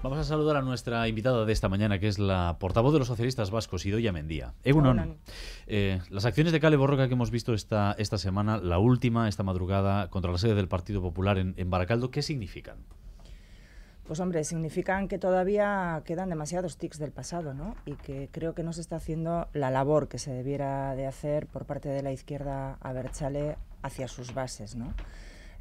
Vamos a saludar a nuestra invitada de esta mañana, que es la portavoz de los socialistas vascos, Idoia Mendía. Eh, Egunon. Eh, las acciones de Cale Borroca que hemos visto esta, esta semana, la última, esta madrugada, contra la sede del Partido Popular en, en Baracaldo, ¿qué significan? Pues hombre, significan que todavía quedan demasiados tics del pasado, ¿no? Y que creo que no se está haciendo la labor que se debiera de hacer por parte de la izquierda a Berchale hacia sus bases, ¿no?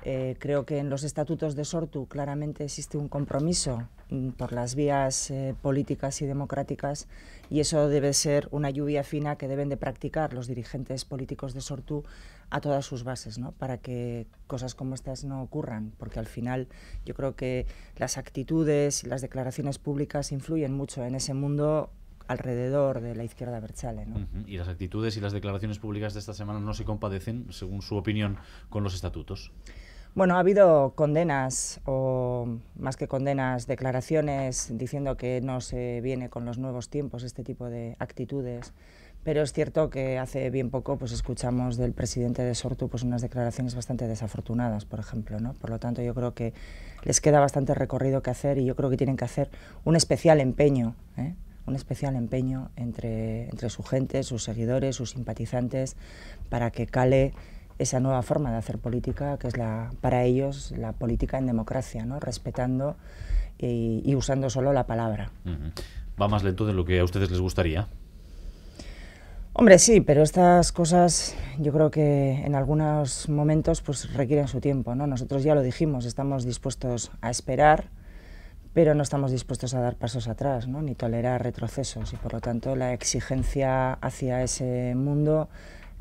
Eh, creo que en los estatutos de Sortu claramente existe un compromiso mm, por las vías eh, políticas y democráticas y eso debe ser una lluvia fina que deben de practicar los dirigentes políticos de Sortu a todas sus bases, ¿no? para que cosas como estas no ocurran, porque al final yo creo que las actitudes y las declaraciones públicas influyen mucho en ese mundo alrededor de la izquierda Berchale. ¿Y las actitudes y las declaraciones públicas de esta semana no se compadecen, según su opinión, con los estatutos? Bueno, ha habido condenas o más que condenas, declaraciones diciendo que no se viene con los nuevos tiempos este tipo de actitudes. Pero es cierto que hace bien poco pues escuchamos del presidente de Sortu pues unas declaraciones bastante desafortunadas, por ejemplo, ¿no? Por lo tanto, yo creo que les queda bastante recorrido que hacer y yo creo que tienen que hacer un especial empeño, ¿eh? un especial empeño entre, entre su gente, sus seguidores, sus simpatizantes, para que cale esa nueva forma de hacer política, que es la, para ellos la política en democracia, ¿no? respetando y, usando solo la palabra. ¿Va más lento de lo que a ustedes les gustaría? Hombre, sí, pero estas cosas yo creo que en algunos momentos pues, requieren su tiempo. ¿no? Nosotros ya lo dijimos, estamos dispuestos a esperar, pero no estamos dispuestos a dar pasos atrás ¿no? ni tolerar retrocesos. Y por lo tanto la exigencia hacia ese mundo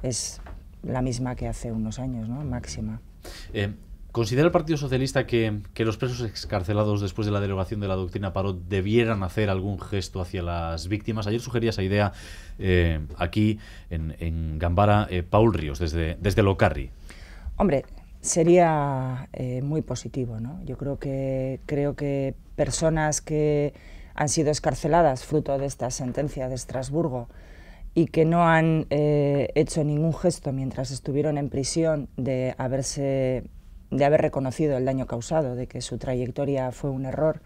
es la misma que hace unos años, ¿no? Máxima. Eh, ¿Considera el Partido Socialista que, los presos excarcelados después de la derogación de la doctrina Parot debieran hacer algún gesto hacia las víctimas? Ayer sugería esa idea eh, aquí en, Gambara eh, Paul Ríos, desde, desde Locarri. Hombre, sería muy positivo, ¿no? Yo creo que, creo que personas que han sido escarceladas fruto de esta sentencia de Estrasburgo, y que no han eh, hecho ningún gesto mientras estuvieron en prisión de haberse de haber reconocido el daño causado, de que su trayectoria fue un error,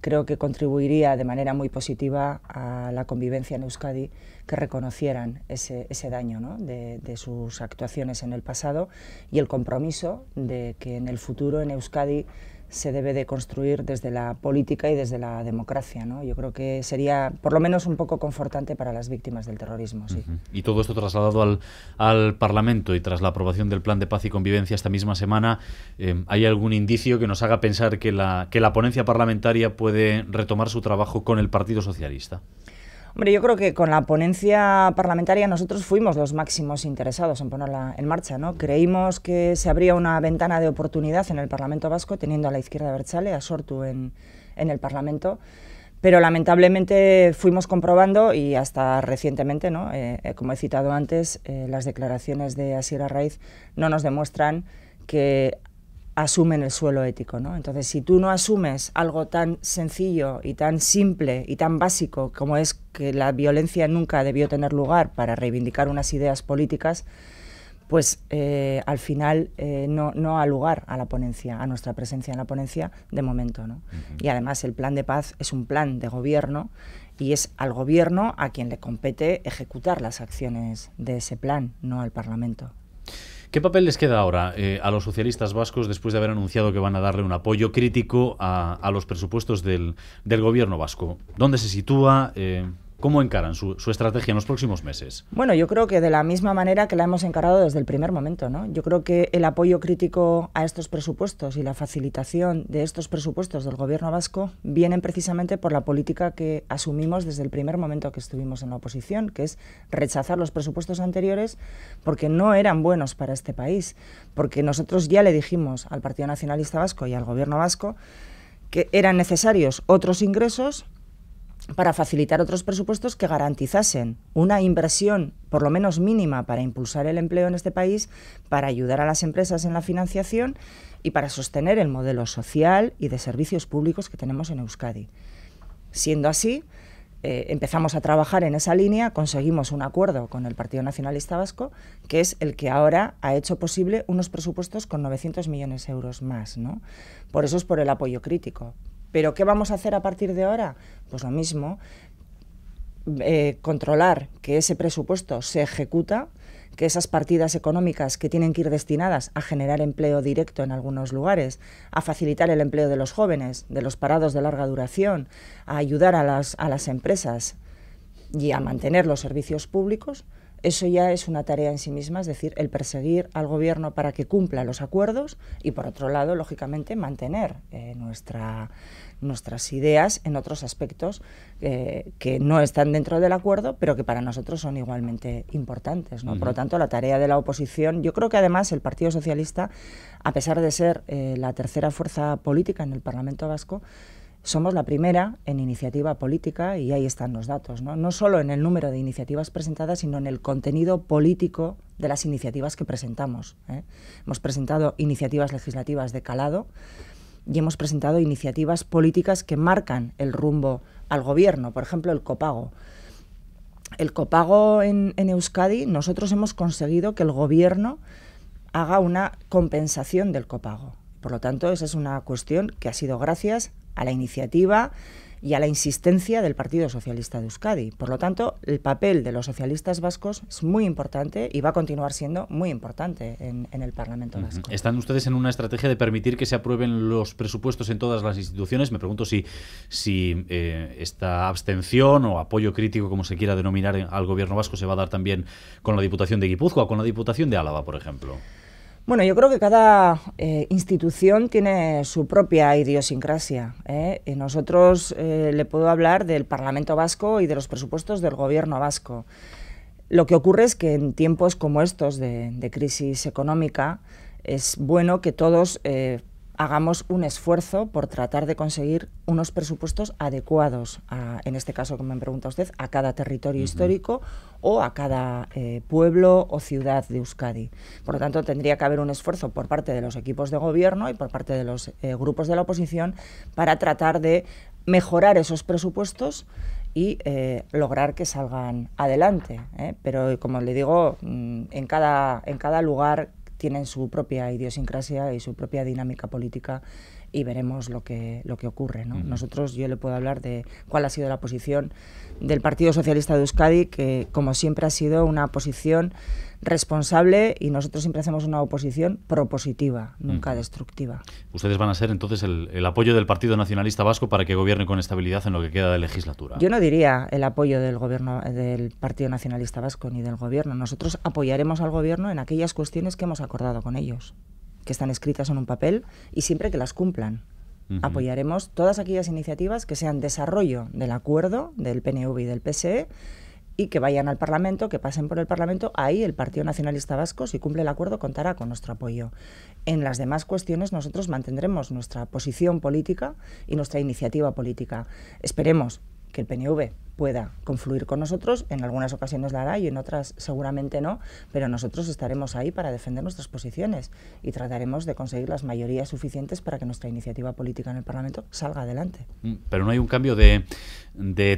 creo que contribuiría de manera muy positiva a la convivencia en Euskadi que reconocieran ese, daño de, de, sus actuaciones en el pasado y el compromiso de que en el futuro en Euskadi se debe de construir desde la política y desde la democracia. ¿no? Yo creo que sería por lo menos un poco confortante para las víctimas del terrorismo. Y todo esto trasladado al, al, Parlamento y tras la aprobación del Plan de Paz y Convivencia esta misma semana, eh, ¿hay algún indicio que nos haga pensar que la, que la ponencia parlamentaria puede retomar su trabajo con el Partido Socialista? Hombre, yo creo que con la ponencia parlamentaria nosotros fuimos los máximos interesados en ponerla en marcha. ¿no? Creímos que se abría una ventana de oportunidad en el Parlamento Vasco, teniendo a la izquierda Berchale, a Sortu en, el Parlamento pero lamentablemente fuimos comprobando y hasta recientemente, ¿no? Eh, eh, como he citado antes, eh, las declaraciones de Asira Raiz no nos demuestran que asumen el suelo ético. ¿no? Entonces, si tú no asumes algo tan sencillo y tan simple y tan básico como es que la violencia nunca debió tener lugar para reivindicar unas ideas políticas, pues eh, al final eh, no, no ha lugar a la ponencia, a nuestra presencia en la ponencia de momento. ¿no? Y además el plan de paz es un plan de gobierno y es al gobierno a quien le compete ejecutar las acciones de ese plan, no al Parlamento. ¿Qué papel les queda ahora eh, a los socialistas vascos después de haber anunciado que van a darle un apoyo crítico a, los presupuestos del, gobierno vasco? ¿Dónde se sitúa? Eh, ¿Cómo encaran su, estrategia en los próximos meses? Bueno, yo creo que de la misma manera que la hemos encarado desde el primer momento. ¿no? Yo creo que el apoyo crítico a estos presupuestos y la facilitación de estos presupuestos del Gobierno vasco vienen precisamente por la política que asumimos desde el primer momento que estuvimos en la oposición, que es rechazar los presupuestos anteriores porque no eran buenos para este país. Porque nosotros ya le dijimos al Partido Nacionalista Vasco y al Gobierno vasco que eran necesarios otros ingresos para facilitar otros presupuestos que garantizasen una inversión, por lo menos mínima, para impulsar el empleo en este país, para ayudar a las empresas en la financiación y para sostener el modelo social y de servicios públicos que tenemos en Euskadi. Siendo así, eh, empezamos a trabajar en esa línea, conseguimos un acuerdo con el Partido Nacionalista Vasco, que es el que ahora ha hecho posible unos presupuestos con 900 millones de euros más. ¿no? Por eso es por el apoyo crítico, pero ¿qué vamos a hacer a partir de ahora? Pues lo mismo, eh, controlar que ese presupuesto se ejecuta, que esas partidas económicas que tienen que ir destinadas a generar empleo directo en algunos lugares, a facilitar el empleo de los jóvenes, de los parados de larga duración, a ayudar a las empresas y a mantener los servicios públicos, eso ya es una tarea en sí misma, es decir, el perseguir al gobierno para que cumpla los acuerdos y, por otro lado, lógicamente, mantener eh, nuestras ideas en otros aspectos eh, que no están dentro del acuerdo, pero que para nosotros son igualmente importantes. ¿no? Por lo tanto, la tarea de la oposición, yo creo que además el Partido Socialista, a pesar de ser eh, la tercera fuerza política en el Parlamento Vasco, somos la primera en iniciativa política y ahí están los datos, ¿no? no solo en el número de iniciativas presentadas, sino en el contenido político de las iniciativas que presentamos. ¿eh? Hemos presentado iniciativas legislativas de calado y hemos presentado iniciativas políticas que marcan el rumbo al gobierno, por ejemplo, el copago. El copago en, en Euskadi, nosotros hemos conseguido que el gobierno haga una compensación del copago. Por lo tanto, esa es una cuestión que ha sido gracias a la iniciativa y a la insistencia del Partido Socialista de Euskadi. Por lo tanto, el papel de los socialistas vascos es muy importante y va a continuar siendo muy importante en, el Parlamento vasco. ¿Están ustedes en una estrategia de permitir que se aprueben los presupuestos en todas las instituciones? Me pregunto si, si eh, esta abstención o apoyo crítico, como se quiera denominar, al gobierno vasco se va a dar también con la Diputación de Guipúzcoa, con la Diputación de Álava, por ejemplo. Bueno, yo creo que cada eh, institución tiene su propia idiosincrasia. ¿eh? nosotros eh, le puedo hablar del Parlamento vasco y de los presupuestos del Gobierno vasco. Lo que ocurre es que en tiempos como estos de crisis económica es bueno que todos hagamos un esfuerzo por tratar de conseguir unos presupuestos adecuados, a, en este caso que me pregunta usted, a cada territorio histórico o a cada eh, pueblo o ciudad de Euskadi. Por lo tanto, tendría que haber un esfuerzo por parte de los equipos de gobierno y por parte de los eh, grupos de la oposición para tratar de mejorar esos presupuestos y eh, lograr que salgan adelante. Pero, como le digo, mm, en cada, en cada lugar tienen su propia idiosincrasia y su propia dinámica política y veremos lo que, lo que ocurre. ¿no? Nosotros, yo le puedo hablar de cuál ha sido la posición del Partido Socialista de Euskadi, que como siempre ha sido una posición responsable y nosotros siempre hacemos una oposición propositiva, nunca destructiva. Ustedes van a ser entonces el, apoyo del Partido Nacionalista Vasco para que gobierne con estabilidad en lo que queda de legislatura. Yo no diría el apoyo del gobierno del Partido Nacionalista Vasco ni del gobierno. Nosotros apoyaremos al gobierno en aquellas cuestiones que hemos acordado con ellos que están escritas en un papel y siempre que las cumplan. Apoyaremos todas aquellas iniciativas que sean desarrollo del acuerdo del PNV y del PSE y que vayan al Parlamento, que pasen por el Parlamento. Ahí el Partido Nacionalista Vasco, si cumple el acuerdo, contará con nuestro apoyo. En las demás cuestiones nosotros mantendremos nuestra posición política y nuestra iniciativa política. Esperemos que el PNV pueda confluir con nosotros. En algunas ocasiones la hará y en otras seguramente no, pero nosotros estaremos ahí para defender nuestras posiciones y trataremos de conseguir las mayorías suficientes para que nuestra iniciativa política en el Parlamento salga adelante. Mm, pero no hay un cambio de,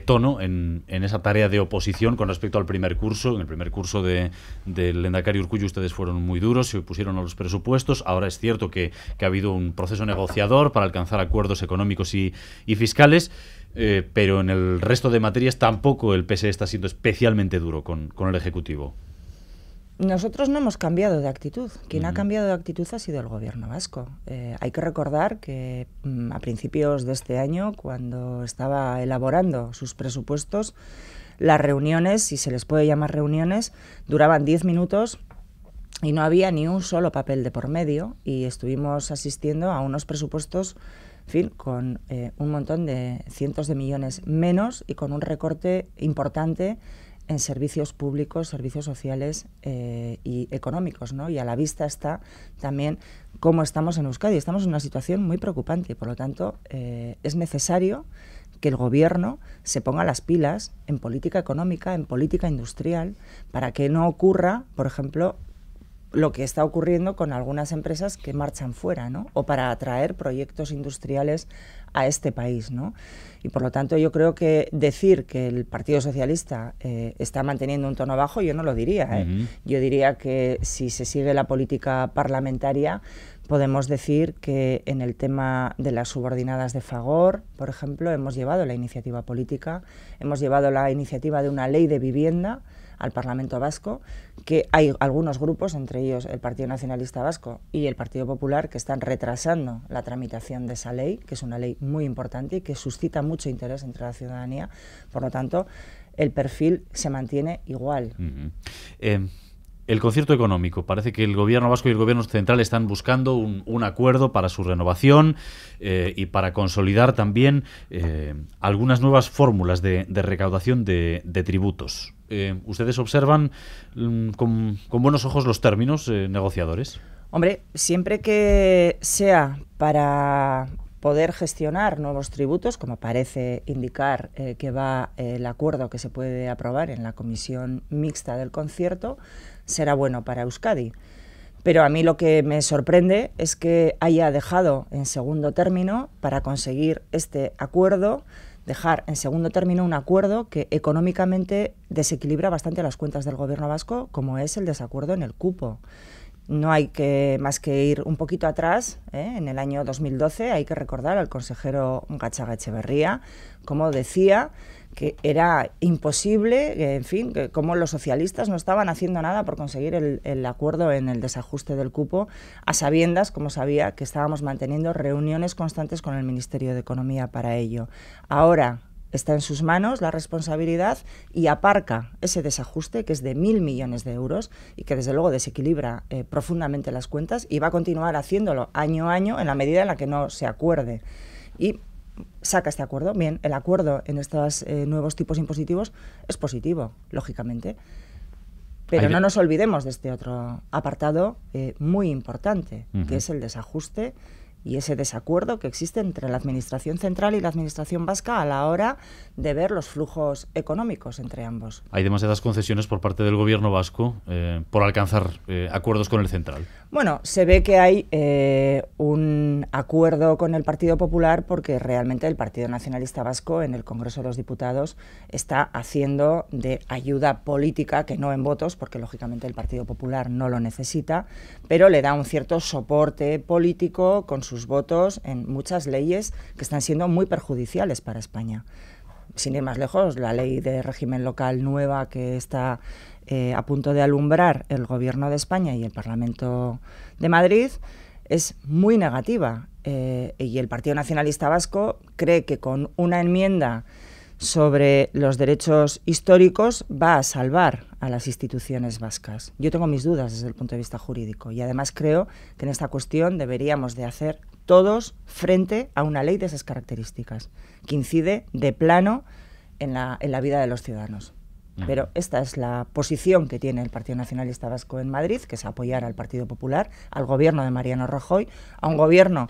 tono en, esa tarea de oposición con respecto al primer curso. En el primer curso del de Endacari Urcuyo ustedes fueron muy duros, se opusieron a los presupuestos. Ahora es cierto que, ha habido un proceso negociador para alcanzar acuerdos económicos y, y fiscales, eh, pero en el resto de materias tampoco el PSE está siendo especialmente duro con, el Ejecutivo. Nosotros no hemos cambiado de actitud. Quien ha mm. cambiado de actitud ha sido el gobierno vasco. Eh, hay que recordar que mm, a principios de este año, cuando estaba elaborando sus presupuestos, las reuniones, si se les puede llamar reuniones, duraban 10 minutos y no había ni un solo papel de por medio y estuvimos asistiendo a unos presupuestos fin, con eh, un montón de cientos de millones menos y con un recorte importante en servicios públicos, servicios sociales eh, y económicos, ¿no? Y a la vista está también cómo estamos en Euskadi. Estamos en una situación muy preocupante y, por lo tanto, eh, es necesario que el gobierno se ponga las pilas en política económica, en política industrial, para que no ocurra, por ejemplo, lo que está ocurriendo con algunas empresas que marchan fuera, ¿no? O para atraer proyectos industriales a este país, ¿no? Y por lo tanto yo creo que decir que el Partido Socialista eh, está manteniendo un tono bajo, yo no lo diría. ¿eh? Yo diría que si se sigue la política parlamentaria, podemos decir que en el tema de las subordinadas de Fagor, por ejemplo, hemos llevado la iniciativa política, hemos llevado la iniciativa de una ley de vivienda al Parlamento Vasco, que hay algunos grupos, entre ellos el Partido Nacionalista Vasco y el Partido Popular, que están retrasando la tramitación de esa ley, que es una ley muy importante y que suscita mucho interés entre la ciudadanía. Por lo tanto, el perfil se mantiene igual. Eh, el concierto económico. Parece que el gobierno vasco y el gobierno central están buscando un, acuerdo para su renovación eh, y para consolidar también eh, algunas nuevas fórmulas de, recaudación de tributos. Eh, ¿ustedes observan mm, con, buenos ojos los términos eh, negociadores? Hombre, siempre que sea para poder gestionar nuevos tributos, como parece indicar eh, que va el acuerdo que se puede aprobar en la comisión mixta del concierto, será bueno para Euskadi. Pero a mí lo que me sorprende es que haya dejado en segundo término para conseguir este acuerdo dejar en segundo término un acuerdo que económicamente desequilibra bastante las cuentas del gobierno vasco, como es el desacuerdo en el cupo. No hay que más que ir un poquito atrás, ¿eh? en el año 2012 hay que recordar al consejero Gachaga Echeverría, como decía, que era imposible, en fin, que como los socialistas no estaban haciendo nada por conseguir el, el acuerdo en el desajuste del cupo, a sabiendas, como sabía, que estábamos manteniendo reuniones constantes con el Ministerio de Economía para ello. Ahora, Está en sus manos la responsabilidad y aparca ese desajuste que es de mil millones de euros y que desde luego desequilibra eh, profundamente las cuentas y va a continuar haciéndolo año a año en la medida en la que no se acuerde. Y saca este acuerdo. Bien, el acuerdo en estos eh, nuevos tipos impositivos es positivo, lógicamente. Pero no nos olvidemos de este otro apartado eh, muy importante, que es el desajuste y ese desacuerdo que existe entre la Administración Central y la Administración Vasca a la hora de ver los flujos económicos entre ambos. Hay demasiadas concesiones por parte del Gobierno vasco eh, por alcanzar eh, acuerdos con el Central. Bueno, se ve que hay eh, un acuerdo con el Partido Popular porque realmente el Partido Nacionalista Vasco en el Congreso de los Diputados está haciendo de ayuda política, que no en votos, porque lógicamente el Partido Popular no lo necesita, pero le da un cierto soporte político con sus votos en muchas leyes que están siendo muy perjudiciales para España. Sin ir más lejos, la ley de régimen local nueva que está eh, a punto de alumbrar el Gobierno de España y el Parlamento de Madrid es muy negativa. Eh, y el Partido Nacionalista Vasco cree que con una enmienda sobre los derechos históricos va a salvar a las instituciones vascas. Yo tengo mis dudas desde el punto de vista jurídico y además creo que en esta cuestión deberíamos de hacer todos frente a una ley de esas características que incide de plano en la, en la vida de los ciudadanos. Pero esta es la posición que tiene el Partido Nacionalista Vasco en Madrid, que es apoyar al Partido Popular, al gobierno de Mariano Rajoy, a un gobierno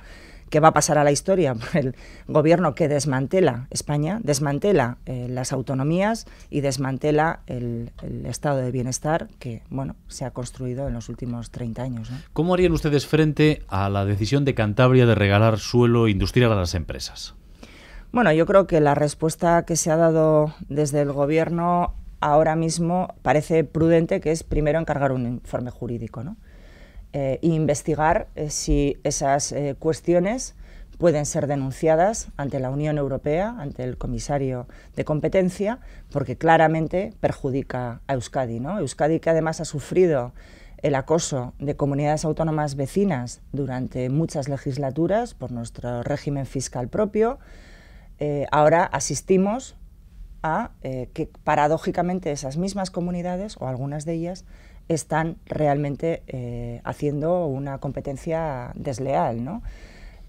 ¿Qué va a pasar a la historia, el gobierno que desmantela España, desmantela eh, las autonomías y desmantela el, estado de bienestar que bueno, se ha construido en los últimos 30 años. ¿Cómo harían ustedes frente a la decisión de Cantabria de regalar suelo industrial a las empresas? Bueno, yo creo que la respuesta que se ha dado desde el gobierno ahora mismo parece prudente, que es primero encargar un informe jurídico, ¿no? Eh, investigar eh, si esas eh, cuestiones pueden ser denunciadas ante la Unión Europea, ante el comisario de competencia, porque claramente perjudica a Euskadi. ¿no? Euskadi que además ha sufrido el acoso de comunidades autónomas vecinas durante muchas legislaturas por nuestro régimen fiscal propio, ahora asistimos a que paradójicamente esas mismas comunidades, o algunas de ellas, están realmente eh, haciendo una competencia desleal. ¿no?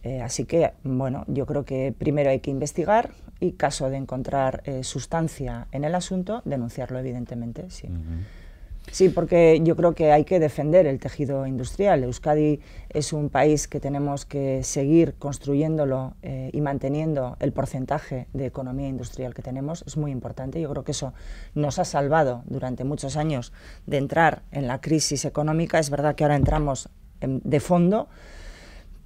Eh, así que, bueno, yo creo que primero hay que investigar y caso de encontrar eh, sustancia en el asunto, denunciarlo, evidentemente, sí. Sí, porque yo creo que hay que defender el tejido industrial. Euskadi es un país que tenemos que seguir construyéndolo eh, y manteniendo el porcentaje de economía industrial que tenemos. Es muy importante. Yo creo que eso nos ha salvado durante muchos años de entrar en la crisis económica. Es verdad que ahora entramos de fondo,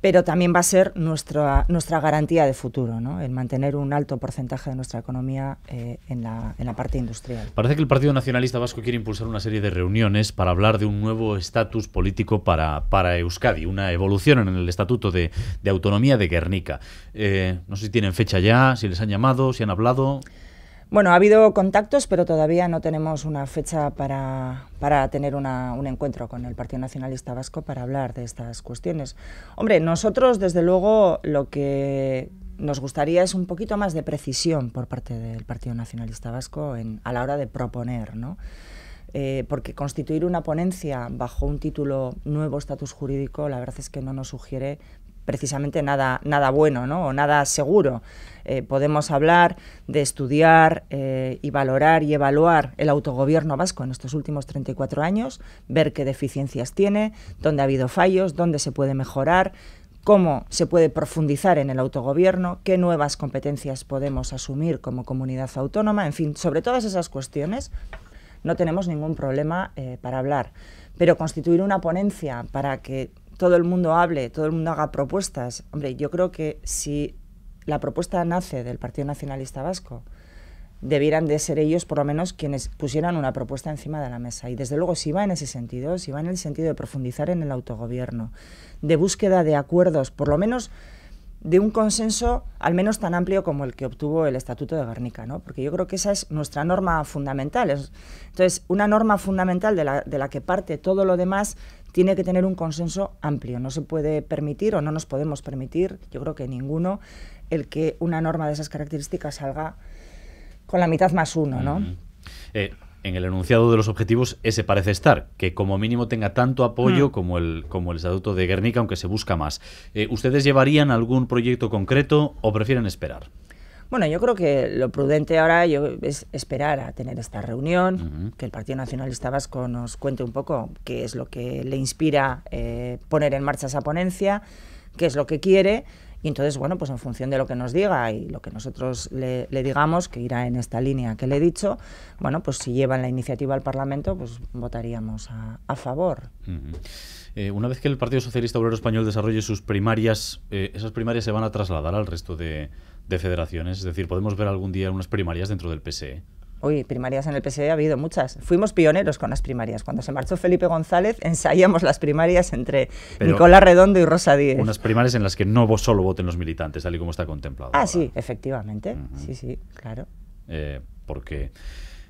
pero también va a ser nuestra, nuestra garantía de futuro, ¿no? el mantener un alto porcentaje de nuestra economía eh, en, la, en, la, parte industrial. Parece que el Partido Nacionalista Vasco quiere impulsar una serie de reuniones para hablar de un nuevo estatus político para, Euskadi, una evolución en el Estatuto de, de Autonomía de Guernica. Eh, no sé si tienen fecha ya, si les han llamado, si han hablado. Bueno, ha habido contactos, pero todavía no tenemos una fecha para, tener una, un encuentro con el Partido Nacionalista Vasco para hablar de estas cuestiones. Hombre, nosotros desde luego lo que nos gustaría es un poquito más de precisión por parte del Partido Nacionalista Vasco en, a la hora de proponer, ¿no? Eh, porque constituir una ponencia bajo un título nuevo estatus jurídico, la verdad es que no nos sugiere precisamente nada, nada bueno o nada seguro. Eh, podemos hablar de estudiar eh, y valorar y evaluar el autogobierno vasco en estos últimos 34 años, ver qué deficiencias tiene, dónde ha habido fallos, dónde se puede mejorar, cómo se puede profundizar en el autogobierno, qué nuevas competencias podemos asumir como comunidad autónoma, en fin, sobre todas esas cuestiones no tenemos ningún problema eh, para hablar. Pero constituir una ponencia para que todo el mundo hable, todo el mundo haga propuestas. Hombre, yo creo que si la propuesta nace del Partido Nacionalista Vasco, debieran de ser ellos por lo menos quienes pusieran una propuesta encima de la mesa. Y desde luego si va en ese sentido, si va en el sentido de profundizar en el autogobierno, de búsqueda de acuerdos, por lo menos de un consenso al menos tan amplio como el que obtuvo el Estatuto de Guernica, ¿no? porque yo creo que esa es nuestra norma fundamental. Entonces, una norma fundamental de la, de la que parte todo lo demás tiene que tener un consenso amplio. No se puede permitir o no nos podemos permitir, yo creo que ninguno, el que una norma de esas características salga con la mitad más uno, ¿no? Eh, en el enunciado de los objetivos ese parece estar, que como mínimo tenga tanto apoyo mm. como, el, como el Estatuto de Guernica, aunque se busca más. Eh, ¿Ustedes llevarían algún proyecto concreto o prefieren esperar? Bueno, yo creo que lo prudente ahora yo, es esperar a tener esta reunión, que el Partido Nacionalista Vasco nos cuente un poco qué es lo que le inspira eh, poner en marcha esa ponencia, qué es lo que quiere y entonces, bueno, pues en función de lo que nos diga y lo que nosotros le, digamos, que irá en esta línea que le he dicho, bueno, pues si llevan la iniciativa al Parlamento, pues votaríamos a, favor. Eh, una vez que el Partido Socialista Obrero Español desarrolle sus primarias, eh, esas primarias se van a trasladar al resto de, de federaciones. Es decir, podemos ver algún día unas primarias dentro del PSE. Uy, primarias en el PSD ha habido muchas. Fuimos pioneros con las primarias. Cuando se marchó Felipe González, ensayamos las primarias entre Nicolás Redondo y Rosa Díez. Unas primarias en las que no solo voten los militantes, tal y como está contemplado. Ah, sí, efectivamente. Sí, sí, claro. Eh, porque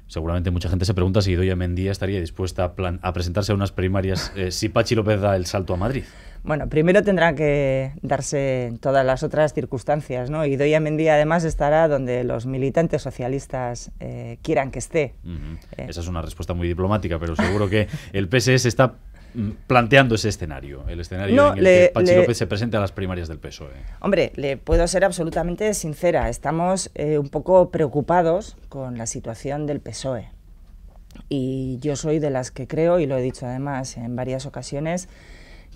seguramente mucha gente se pregunta si Doña Mendía estaría dispuesta a, presentarse a unas primarias eh, si Pachi López da el salto a Madrid. Bueno, primero tendrá que darse todas las otras circunstancias, ¿no? Y Doña día, además estará donde los militantes socialistas eh, quieran que esté. Eh. Esa es una respuesta muy diplomática, pero seguro que el PSS está mm, planteando ese escenario, el escenario en el que Pachi López se presenta a las primarias del PSOE. Hombre, le puedo ser absolutamente sincera, estamos eh, un poco preocupados con la situación del PSOE. Y yo soy de las que creo, y lo he dicho además en varias ocasiones,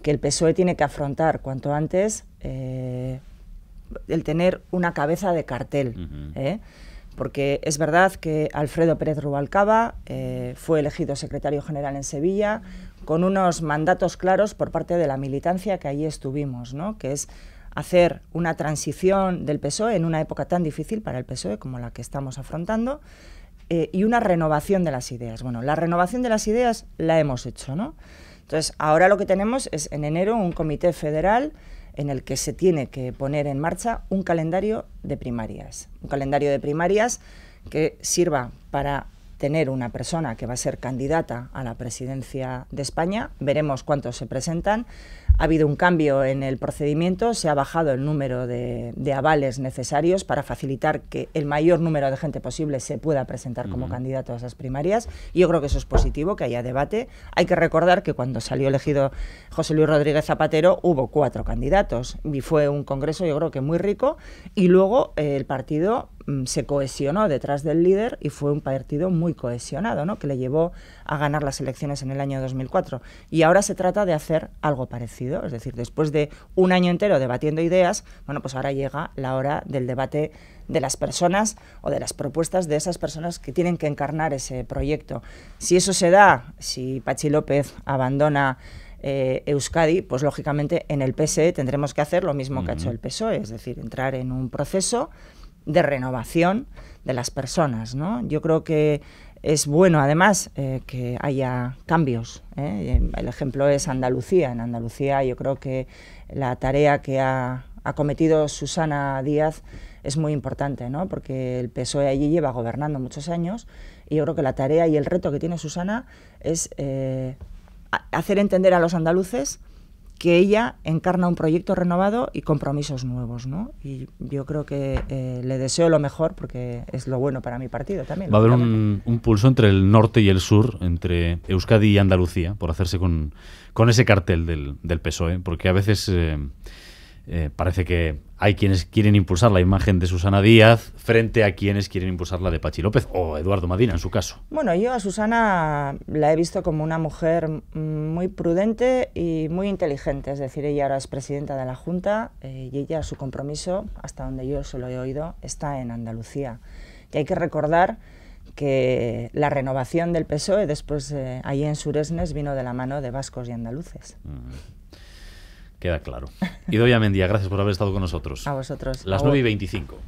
que el PSOE tiene que afrontar cuanto antes eh, el tener una cabeza de cartel. ¿eh? Porque es verdad que Alfredo Pérez Rubalcaba eh, fue elegido secretario general en Sevilla con unos mandatos claros por parte de la militancia que allí estuvimos, ¿no? que es hacer una transición del PSOE en una época tan difícil para el PSOE como la que estamos afrontando y una renovación de las ideas. Bueno, la renovación de las ideas la hemos hecho, ¿no? Entonces, ahora lo que tenemos es en enero un comité federal en el que se tiene que poner en marcha un calendario de primarias. Un calendario de primarias que sirva para tener una persona que va a ser candidata a la presidencia de España. Veremos cuántos se presentan. Ha habido un cambio en el procedimiento, se ha bajado el número de, avales necesarios para facilitar que el mayor número de gente posible se pueda presentar como candidato a esas primarias. yo creo que eso es positivo, que haya debate. Hay que recordar que cuando salió elegido José Luis Rodríguez Zapatero hubo cuatro candidatos y fue un congreso yo creo que muy rico. Y luego eh, el partido Mm, se cohesionó detrás del líder y fue un partido muy cohesionado, ¿no? que le llevó a ganar las elecciones en el año 2004. Y ahora se trata de hacer algo parecido, es decir, después de un año entero debatiendo ideas, bueno, pues ahora llega la hora del debate de las personas o de las propuestas de esas personas que tienen que encarnar ese proyecto. Si eso se da, si Pachi López abandona eh, Euskadi, pues lógicamente en el PSE tendremos que hacer lo mismo que ha hecho el PSOE, es decir, entrar en un proceso de renovación de las personas. ¿no? Yo creo que es bueno además eh, que haya cambios. ¿eh? El ejemplo es Andalucía. En Andalucía yo creo que la tarea que ha, cometido Susana Díaz es muy importante, ¿no? porque el PSOE allí lleva gobernando muchos años y yo creo que la tarea y el reto que tiene Susana es eh, hacer entender a los andaluces que ella encarna un proyecto renovado y compromisos nuevos, ¿no? Y yo creo que eh, le deseo lo mejor porque es lo bueno para mi partido también. Va a haber un, pulso entre el norte y el sur, entre Euskadi y Andalucía, por hacerse con, ese cartel del, PSOE, porque a veces... Eh, eh, parece que hay quienes quieren impulsar la imagen de Susana Díaz frente a quienes quieren impulsar la de Pachi López o Eduardo Madina, en su caso. Bueno, yo a Susana la he visto como una mujer muy prudente y muy inteligente. Es decir, ella ahora es presidenta de la Junta eh, y ella, su compromiso, hasta donde yo se lo he oído, está en Andalucía. Y hay que recordar que la renovación del PSOE después eh, ahí en Suresnes vino de la mano de vascos y andaluces. Mm. Queda claro. Y Mendía, gracias por haber estado con nosotros. A vosotros. Las 9 y 25.